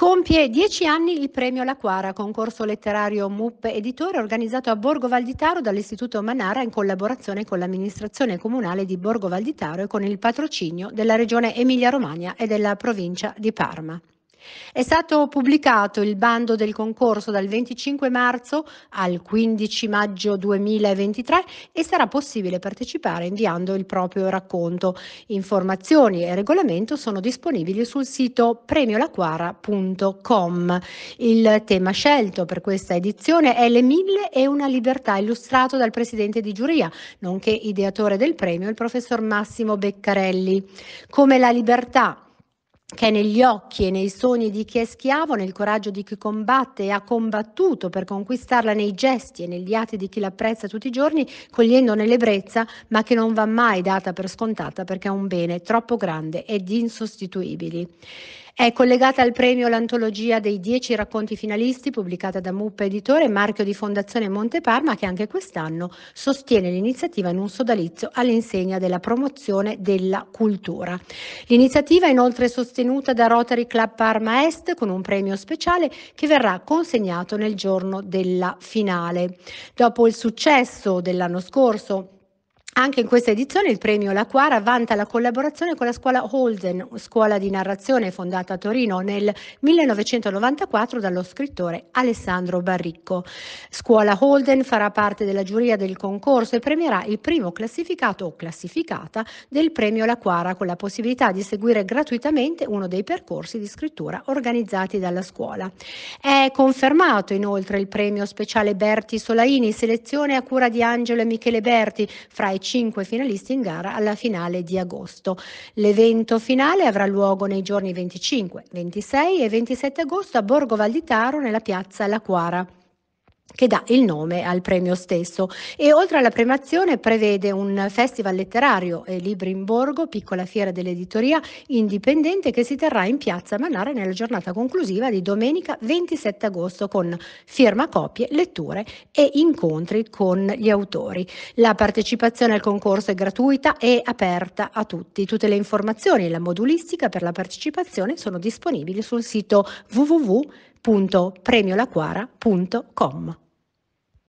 Compie dieci anni il premio La Quara, concorso letterario MUP editore organizzato a Borgo Valditaro dall'Istituto Manara in collaborazione con l'amministrazione comunale di Borgo Valditaro e con il patrocinio della regione Emilia-Romagna e della provincia di Parma. È stato pubblicato il bando del concorso dal 25 marzo al 15 maggio 2023 e sarà possibile partecipare inviando il proprio racconto. Informazioni e regolamento sono disponibili sul sito premiolaquara.com. Il tema scelto per questa edizione è Le mille e una libertà illustrato dal presidente di giuria, nonché ideatore del premio, il professor Massimo Beccarelli. Come la libertà che è negli occhi e nei sogni di chi è schiavo, nel coraggio di chi combatte e ha combattuto per conquistarla nei gesti e negli atti di chi l'apprezza tutti i giorni, cogliendone l'ebbrezza, ma che non va mai data per scontata perché è un bene troppo grande ed insostituibile. È collegata al premio l'antologia dei dieci racconti finalisti pubblicata da Muppa Editore, marchio di Fondazione Monte Parma, che anche quest'anno sostiene l'iniziativa in un sodalizio all'insegna della promozione della cultura. L'iniziativa è inoltre sostenuta da Rotary Club Parma Est con un premio speciale che verrà consegnato nel giorno della finale. Dopo il successo dell'anno scorso, anche in questa edizione il premio La Quara vanta la collaborazione con la scuola Holden, scuola di narrazione fondata a Torino nel 1994 dallo scrittore Alessandro Barricco. Scuola Holden farà parte della giuria del concorso e premierà il primo classificato o classificata del premio La Quara con la possibilità di seguire gratuitamente uno dei percorsi di scrittura organizzati dalla scuola. È confermato inoltre il premio speciale Berti Solaini, selezione a cura di Angelo e Michele Berti fra i cinque finalisti in gara alla finale di agosto. L'evento finale avrà luogo nei giorni 25, 26 e 27 agosto a Borgo Valditaro nella piazza La Quara che dà il nome al premio stesso e oltre alla premazione prevede un festival letterario e eh, libri in borgo, piccola fiera dell'editoria indipendente che si terrà in piazza Manara nella giornata conclusiva di domenica 27 agosto con firma copie, letture e incontri con gli autori. La partecipazione al concorso è gratuita e aperta a tutti. Tutte le informazioni e la modulistica per la partecipazione sono disponibili sul sito www www.premiolaquara.com.